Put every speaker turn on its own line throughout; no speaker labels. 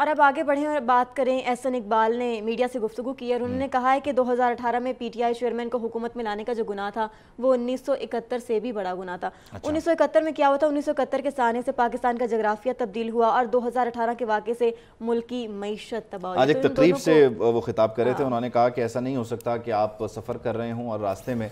और अब आगे बढ़े और बात करें एस एन इकबाल ने मीडिया से गुफ्तु की और उन्होंने हम्म। कहा है कि 2018 में पीटीआई चेयरमैन को हुकूमत में लाने का जो गुना था वो 1971 से भी बड़ा गुना था अच्छा। 1971 में क्या हुआ था 1971 के सहने से पाकिस्तान का जगराफिया तब्दील हुआ और 2018 के वाक़े से मुल्क की मीशत तबाह आज एक तो तकरीब से वो
खिताब कर रहे थे हाँ। उन्होंने कहा कि ऐसा नहीं हो सकता कि आप सफ़र कर रहे हों और रास्ते में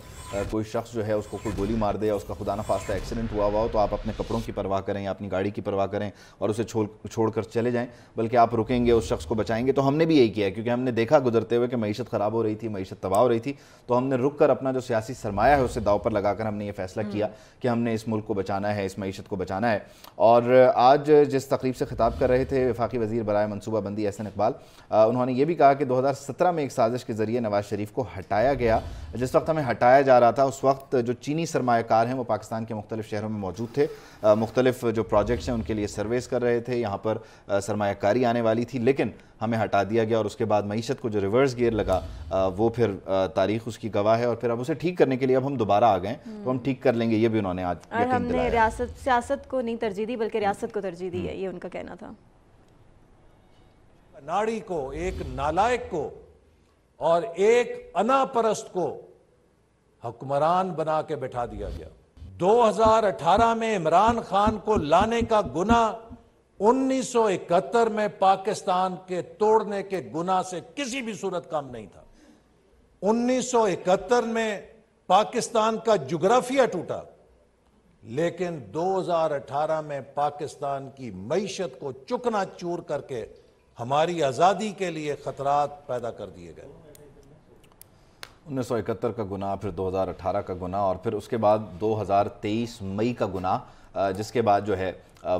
कोई शख्स जो है उसको कोई गोली मार दे या उसका खुदा ना फास्ता एक्सीडेंट हुआ हुआ हो तो आप अपने कपड़ों की परवाह करें या अपनी गाड़ी की परवाह करें और उसे छोड़ छोड़ चले जाएँ बल्कि कि आप रुकेंगे उस शख्स को बचाएंगे तो हमने भी यही किया क्योंकि हमने देखा गुजरते हुए कि मीशत ख़राब हो रही थी मीशत तबाह हो रही थी तो हमने रुक कर अपना जो सियासी सरमाया है उसे दाव पर लगाकर हमने ये फैसला हम्म। किया कि हमने इस मुल्क को बचाना है इस मीशत को बचाना है और आज जिस तकरीब से खिताब कर रहे थे वफाकी वजीर बरए मनसूबाबंदी एहसन इकबाल उन्होंने ये भी कहा कि दो हज़ार सत्रह में एक साजिश के ज़रिए नवाज शरीफ को हटाया गया जिस वक्त हमें हटाया जा रहा था उस वक्त जो चीनी सरमाकार हैं वो पाकिस्तान के मुख्तलिफ शहरों में मौजूद थे मुख्तलिफ जो प्रोजेक्ट्स हैं उनके लिए सर्वेस कर रहे थे यहाँ पर सरमाकारी आने वाली थी लेकिन हमें हटा दिया गया और उसके बाद मीशत को जो रिवर्स गियर लगा वो फिर तारीख उसकी गवाह है और फिर अब उसे ठीक करने के लिए अब हम दोबारा आ गए तो हम ठीक कर लेंगे ये भी उन्होंने आज और हमने
रियासत सियासत को नहीं तरजीह दी बल्कि रियासत को तरजीह दी है हम्म। ये उनका कहना था
नाड़ी को एक नालायक को और एक अनापरस्त को हुक्मरान बना के बैठा दिया गया 2018 में इमरान खान को लाने का गुना 1971 में पाकिस्तान के तोड़ने के गुना से किसी भी सूरत काम नहीं था 1971 में पाकिस्तान का जुग्राफिया टूटा लेकिन 2018 में पाकिस्तान की मीशत को चुकना चूर करके हमारी आज़ादी के लिए खतरात पैदा कर दिए गए
उन्नीस सौ इकहत्तर का गुना फिर 2018 का गुना और फिर उसके बाद 2023 मई का गुना जिसके बाद जो है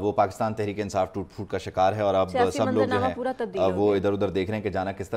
वो पाकिस्तान तहरीक इंसाफ टूट फूट का शिकार है और अब सब लोग जो है वो इधर उधर देख रहे हैं कि जाना किस तरह